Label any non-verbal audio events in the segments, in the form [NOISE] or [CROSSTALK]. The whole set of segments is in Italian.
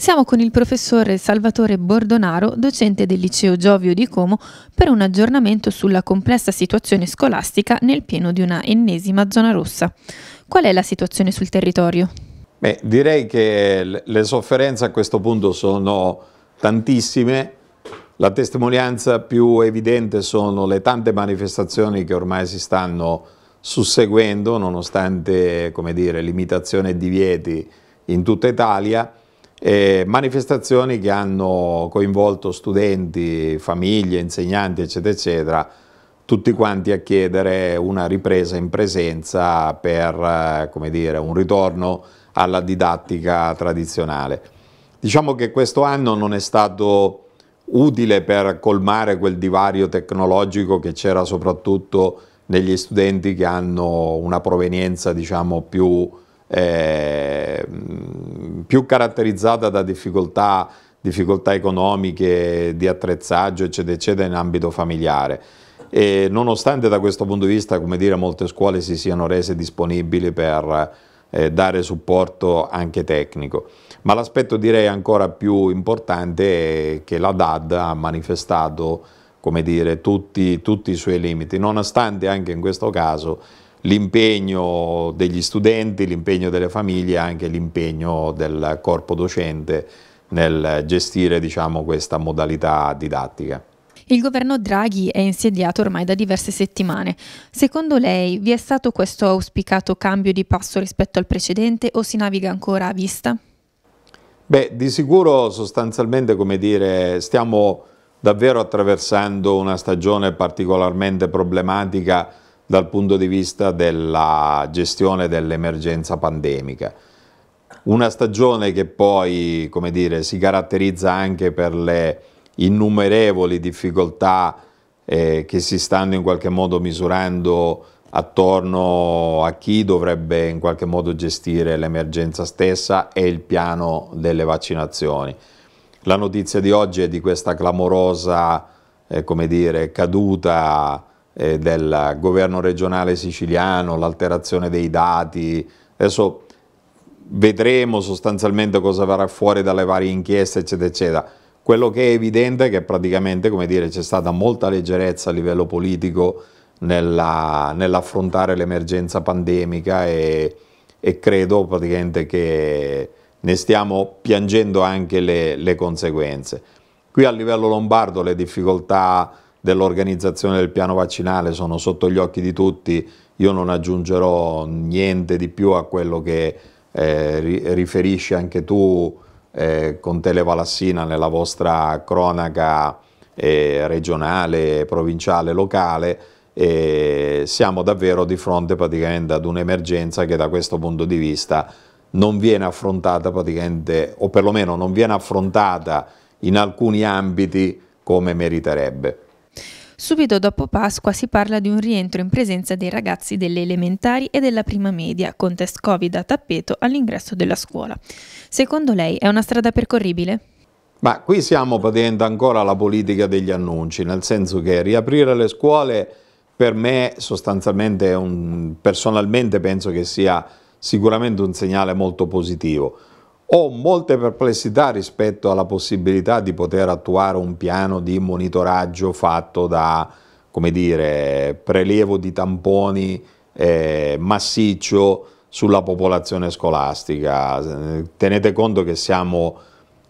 Siamo con il professore Salvatore Bordonaro, docente del liceo Giovio di Como, per un aggiornamento sulla complessa situazione scolastica nel pieno di una ennesima zona rossa. Qual è la situazione sul territorio? Beh, direi che le sofferenze a questo punto sono tantissime. La testimonianza più evidente sono le tante manifestazioni che ormai si stanno susseguendo, nonostante dire, limitazioni e divieti in tutta Italia eh, manifestazioni che hanno coinvolto studenti, famiglie, insegnanti, eccetera, eccetera, tutti quanti a chiedere una ripresa in presenza per eh, dire, un ritorno alla didattica tradizionale. Diciamo che questo anno non è stato utile per colmare quel divario tecnologico che c'era soprattutto negli studenti che hanno una provenienza diciamo, più eh, più caratterizzata da difficoltà, difficoltà, economiche, di attrezzaggio, eccetera, eccetera, in ambito familiare. E nonostante da questo punto di vista, come dire, molte scuole si siano rese disponibili per eh, dare supporto anche tecnico. Ma l'aspetto direi ancora più importante è che la DAD ha manifestato come dire, tutti, tutti i suoi limiti, nonostante anche in questo caso l'impegno degli studenti, l'impegno delle famiglie e anche l'impegno del corpo docente nel gestire diciamo, questa modalità didattica. Il governo Draghi è insediato ormai da diverse settimane. Secondo lei vi è stato questo auspicato cambio di passo rispetto al precedente o si naviga ancora a vista? Beh, di sicuro sostanzialmente, come dire, stiamo davvero attraversando una stagione particolarmente problematica dal punto di vista della gestione dell'emergenza pandemica. Una stagione che poi dire, si caratterizza anche per le innumerevoli difficoltà eh, che si stanno in qualche modo misurando attorno a chi dovrebbe in qualche modo gestire l'emergenza stessa e il piano delle vaccinazioni. La notizia di oggi è di questa clamorosa eh, dire, caduta eh, del governo regionale siciliano, l'alterazione dei dati, adesso vedremo sostanzialmente cosa verrà fuori dalle varie inchieste eccetera eccetera. Quello che è evidente è che praticamente c'è stata molta leggerezza a livello politico nell'affrontare l'emergenza pandemica e, e, credo praticamente che ne stiamo piangendo anche le, le conseguenze. Qui a livello lombardo le difficoltà dell'organizzazione del piano vaccinale sono sotto gli occhi di tutti, io non aggiungerò niente di più a quello che eh, riferisci anche tu eh, con Televalassina nella vostra cronaca eh, regionale, provinciale, locale, siamo davvero di fronte praticamente ad un'emergenza che da questo punto di vista non viene affrontata praticamente, o perlomeno non viene affrontata in alcuni ambiti come meriterebbe. Subito dopo Pasqua si parla di un rientro in presenza dei ragazzi delle elementari e della prima media, con test Covid a tappeto all'ingresso della scuola. Secondo lei è una strada percorribile? Ma qui siamo patendo ancora la politica degli annunci, nel senso che riaprire le scuole per me sostanzialmente, un, personalmente penso che sia sicuramente un segnale molto positivo. Ho molte perplessità rispetto alla possibilità di poter attuare un piano di monitoraggio fatto da, come dire, prelievo di tamponi eh, massiccio sulla popolazione scolastica. Tenete conto che siamo,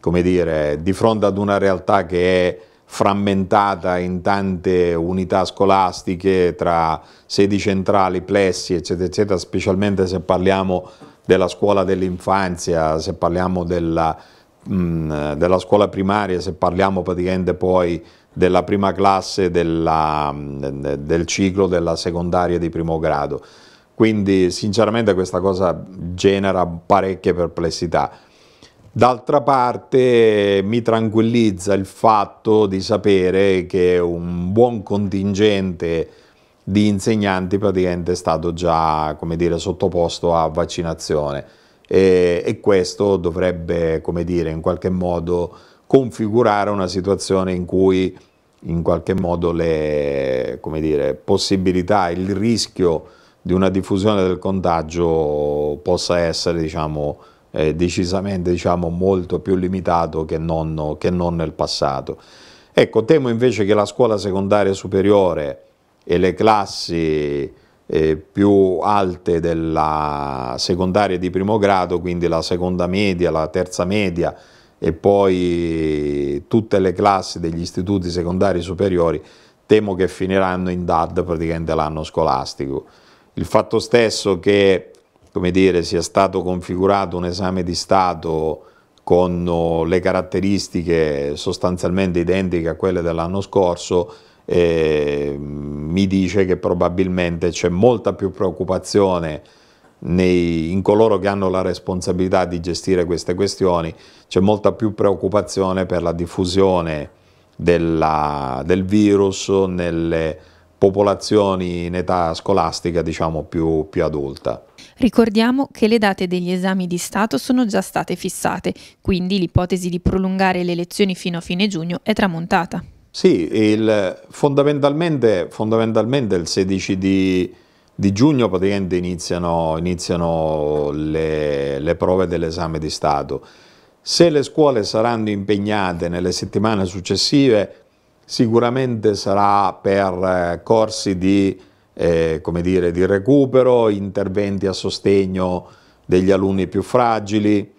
come dire, di fronte ad una realtà che è frammentata in tante unità scolastiche tra sedi centrali, plessi, eccetera, eccetera, specialmente se parliamo della scuola dell'infanzia, se parliamo della, mh, della scuola primaria, se parliamo praticamente poi della prima classe della, del ciclo della secondaria di primo grado. Quindi sinceramente questa cosa genera parecchie perplessità. D'altra parte mi tranquillizza il fatto di sapere che un buon contingente di insegnanti praticamente è stato già dire, sottoposto a vaccinazione e, e questo dovrebbe dire, in qualche modo configurare una situazione in cui in qualche modo le dire, possibilità, il rischio di una diffusione del contagio possa essere diciamo, eh, decisamente diciamo, molto più limitato che non, che non nel passato. Ecco, temo invece che la scuola secondaria superiore e le classi eh, più alte della secondaria di primo grado, quindi la seconda media, la terza media e poi tutte le classi degli istituti secondari superiori, temo che finiranno in DAD praticamente l'anno scolastico. Il fatto stesso che come dire, sia stato configurato un esame di Stato con oh, le caratteristiche sostanzialmente identiche a quelle dell'anno scorso, eh, mi dice che probabilmente c'è molta più preoccupazione nei, in coloro che hanno la responsabilità di gestire queste questioni, c'è molta più preoccupazione per la diffusione della, del virus nelle popolazioni in età scolastica diciamo più, più adulta. Ricordiamo che le date degli esami di Stato sono già state fissate, quindi l'ipotesi di prolungare le lezioni fino a fine giugno è tramontata. Sì, il, fondamentalmente, fondamentalmente, il 16 di, di giugno praticamente iniziano, iniziano le, le prove dell'esame di Stato. Se le scuole saranno impegnate nelle settimane successive, sicuramente sarà per eh, corsi di eh, come dire, di recupero, interventi a sostegno degli alunni più fragili,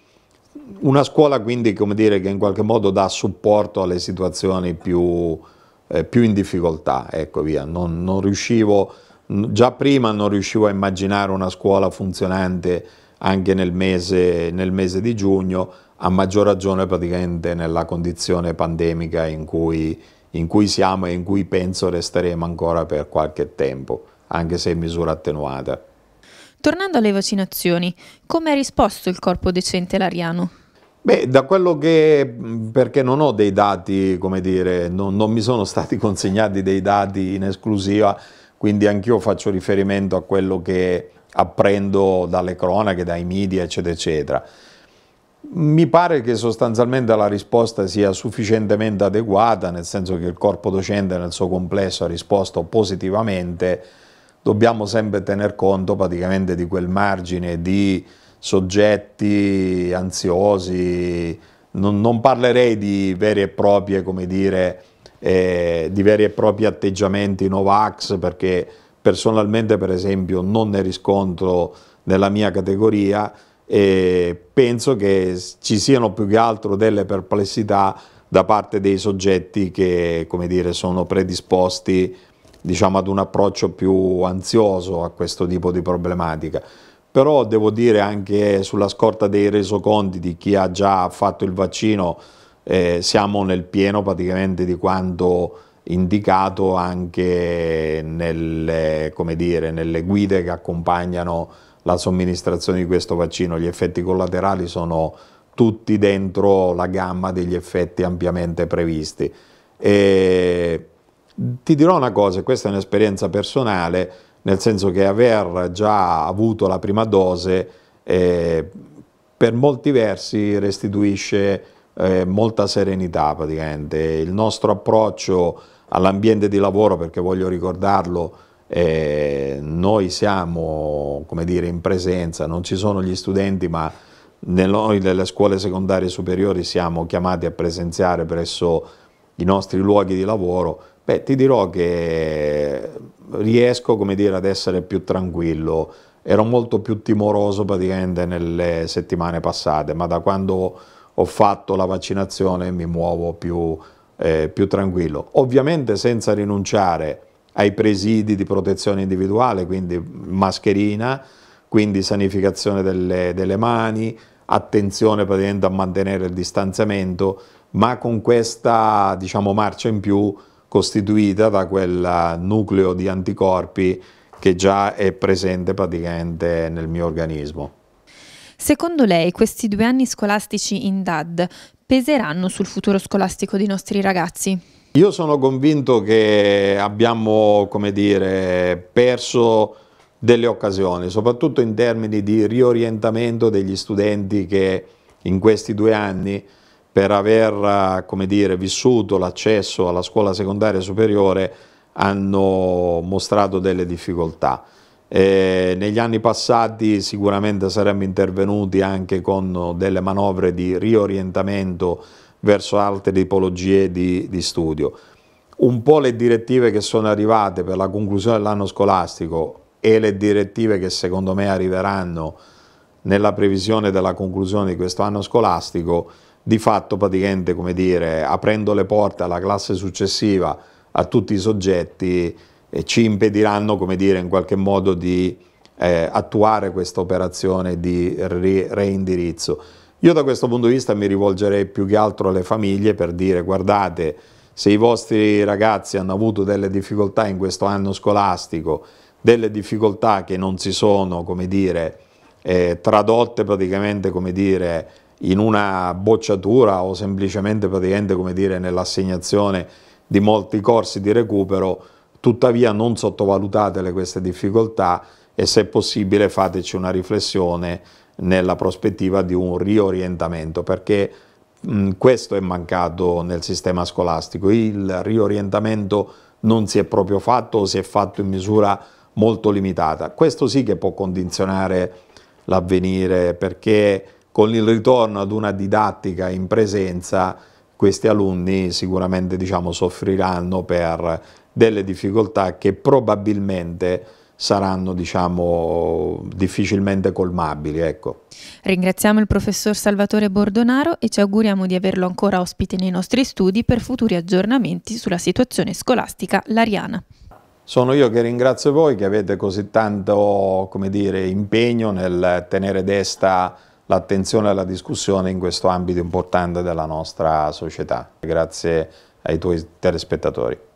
una scuola quindi come dire, che in qualche modo dà supporto alle situazioni più, eh, più in difficoltà, ecco via, non, non riuscivo, già prima non riuscivo a immaginare una scuola funzionante anche nel mese, nel mese di giugno, a maggior ragione praticamente nella condizione pandemica in cui in cui siamo e in cui penso resteremo ancora per qualche tempo, anche se in misura attenuata. Tornando alle vaccinazioni, come ha risposto il corpo decente lariano? Beh, da quello che, mm, perché non ho dei dati, come dire, non, non mi sono stati [LAUGHS] consegnati dei dati in esclusiva, quindi anch'io faccio riferimento a quello che apprendo dalle cronache, dai media, eccetera, eccetera. Mi pare che sostanzialmente la risposta sia sufficientemente adeguata, nel senso che il corpo docente nel suo complesso ha risposto positivamente, dobbiamo sempre tener conto praticamente di quel margine di soggetti ansiosi, non, non parlerei di veri e propri, come dire, eh, di veri e propri atteggiamenti Novax, perché personalmente per esempio non ne riscontro nella mia categoria, e penso che ci siano più che altro delle perplessità da parte dei soggetti che come dire, sono predisposti diciamo, ad un approccio più ansioso a questo tipo di problematica. Però devo dire anche sulla scorta dei resoconti di chi ha già fatto il vaccino, eh, siamo nel pieno praticamente di quanto indicato anche nelle, dire, nelle guide che accompagnano la somministrazione di questo vaccino, gli effetti collaterali sono tutti dentro la gamma degli effetti ampiamente previsti. E ti dirò una cosa, questa è un'esperienza personale, nel senso che aver già avuto la prima dose eh, per molti versi restituisce eh, molta serenità praticamente. Il nostro approccio all'ambiente di lavoro, perché voglio ricordarlo, eh, noi siamo come dire, in presenza, non ci sono gli studenti, ma noi delle scuole secondarie superiori siamo chiamati a presenziare presso i nostri luoghi di lavoro, beh, ti dirò che riesco come dire, ad essere più tranquillo. Ero molto più timoroso praticamente nelle settimane passate, ma da quando ho fatto la vaccinazione mi muovo più, eh, più tranquillo. Ovviamente senza rinunciare ai presidi di protezione individuale, quindi mascherina, quindi sanificazione delle, delle mani, attenzione praticamente a mantenere il distanziamento, ma con questa diciamo, marcia in più costituita da quel nucleo di anticorpi che già è presente praticamente nel mio organismo. Secondo lei questi due anni scolastici in DAD peseranno sul futuro scolastico dei nostri ragazzi? Io sono convinto che abbiamo, come dire, perso delle occasioni, soprattutto in termini di riorientamento degli studenti che in questi due anni, per aver dire, vissuto l'accesso alla scuola secondaria superiore, hanno mostrato delle difficoltà. Eh, negli anni passati sicuramente saremmo intervenuti anche con delle manovre di riorientamento verso altre tipologie di, di studio. Un po' le direttive che sono arrivate per la conclusione dell'anno scolastico e le direttive che secondo me arriveranno nella previsione della conclusione di questo anno scolastico, di fatto praticamente come dire, aprendo le porte alla classe successiva, a tutti i soggetti, eh, ci impediranno come dire, in qualche modo di eh, attuare questa operazione di re reindirizzo. Io da questo punto di vista mi rivolgerei più che altro alle famiglie per dire guardate se i vostri ragazzi hanno avuto delle difficoltà in questo anno scolastico, delle difficoltà che non si sono, come dire, eh, tradotte praticamente, come dire, in una bocciatura o semplicemente praticamente, come dire, nell'assegnazione di molti corsi di recupero, tuttavia non sottovalutatele queste difficoltà e se possibile fateci una riflessione nella prospettiva di un riorientamento, perché mh, questo è mancato nel sistema scolastico, il riorientamento non si è proprio fatto o si è fatto in misura molto limitata. Questo sì che può condizionare l'avvenire perché con il ritorno ad una didattica in presenza questi alunni sicuramente diciamo, soffriranno per delle difficoltà che probabilmente saranno diciamo, difficilmente colmabili. Ecco. Ringraziamo il professor Salvatore Bordonaro e ci auguriamo di averlo ancora ospite nei nostri studi per futuri aggiornamenti sulla situazione scolastica lariana. Sono io che ringrazio voi che avete così tanto dire, impegno nel tenere desta l'attenzione alla discussione in questo ambito importante della nostra società. Grazie ai tuoi telespettatori.